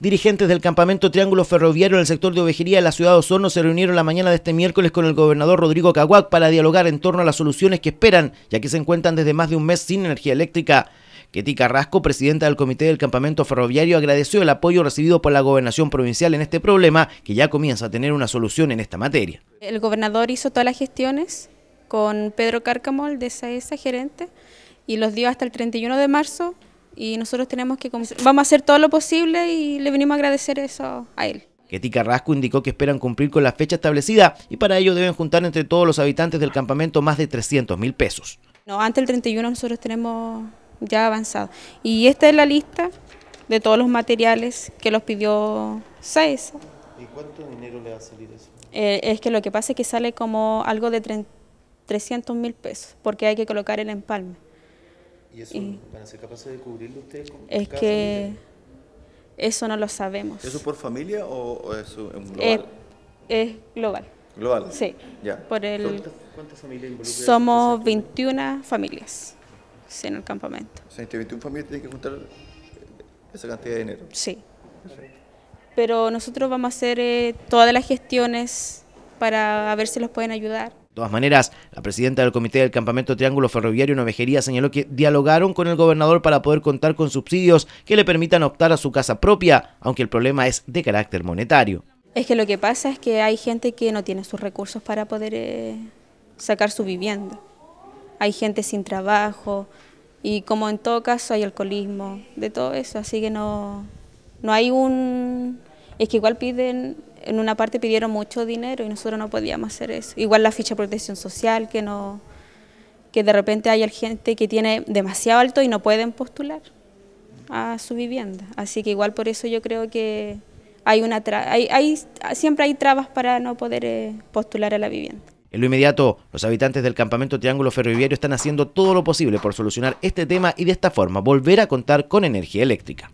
Dirigentes del campamento Triángulo Ferroviario en el sector de Ovejería de la ciudad de Osorno se reunieron la mañana de este miércoles con el gobernador Rodrigo Caguac para dialogar en torno a las soluciones que esperan, ya que se encuentran desde más de un mes sin energía eléctrica. Keti Carrasco, presidenta del Comité del Campamento Ferroviario, agradeció el apoyo recibido por la Gobernación Provincial en este problema, que ya comienza a tener una solución en esta materia. El gobernador hizo todas las gestiones con Pedro Cárcamo, de esa gerente, y los dio hasta el 31 de marzo y nosotros tenemos que vamos a hacer todo lo posible y le venimos a agradecer eso a él. Ketty Carrasco indicó que esperan cumplir con la fecha establecida y para ello deben juntar entre todos los habitantes del campamento más de 300 mil pesos. No, antes del 31 nosotros tenemos ya avanzado. Y esta es la lista de todos los materiales que los pidió SAES. ¿Y cuánto dinero le va a salir eso? Eh, es que lo que pasa es que sale como algo de 300 mil pesos, porque hay que colocar el empalme. ¿Y eso van a ser capaces de cubrirlo ustedes con Es que eso no lo sabemos. ¿Eso por familia o, eso es eh, global? es global. ¿Global? Sí. Por el, ¿Cuántas, familias involucradas? Este somos 21 familias sí, en el campamento. O sea, entre 21 familias tienen que juntar esa cantidad de dinero. Sí. Pero nosotros vamos a hacer eh, todas las gestiones para ver si los pueden ayudar. De todas maneras, la presidenta del Comité del Campamento Triángulo Ferroviario Novejería señaló que dialogaron con el gobernador para poder contar con subsidios que le permitan optar a su casa propia, aunque el problema es de carácter monetario. Es que lo que pasa es que hay gente que no tiene sus recursos para poder eh, sacar su vivienda. Hay gente sin trabajo y como en todo caso hay alcoholismo, de todo eso, así que no, no hay un, es que igual piden, en una parte pidieron mucho dinero y nosotros no podíamos hacer eso. Igual la ficha de protección social, que no que de repente hay gente que tiene demasiado alto y no pueden postular a su vivienda. Así que igual por eso yo creo que hay una siempre hay trabas para no poder eh, postular a la vivienda. En lo inmediato, los habitantes del campamento Triángulo Ferroviario están haciendo todo lo posible por solucionar este tema y de esta forma volver a contar con energía eléctrica.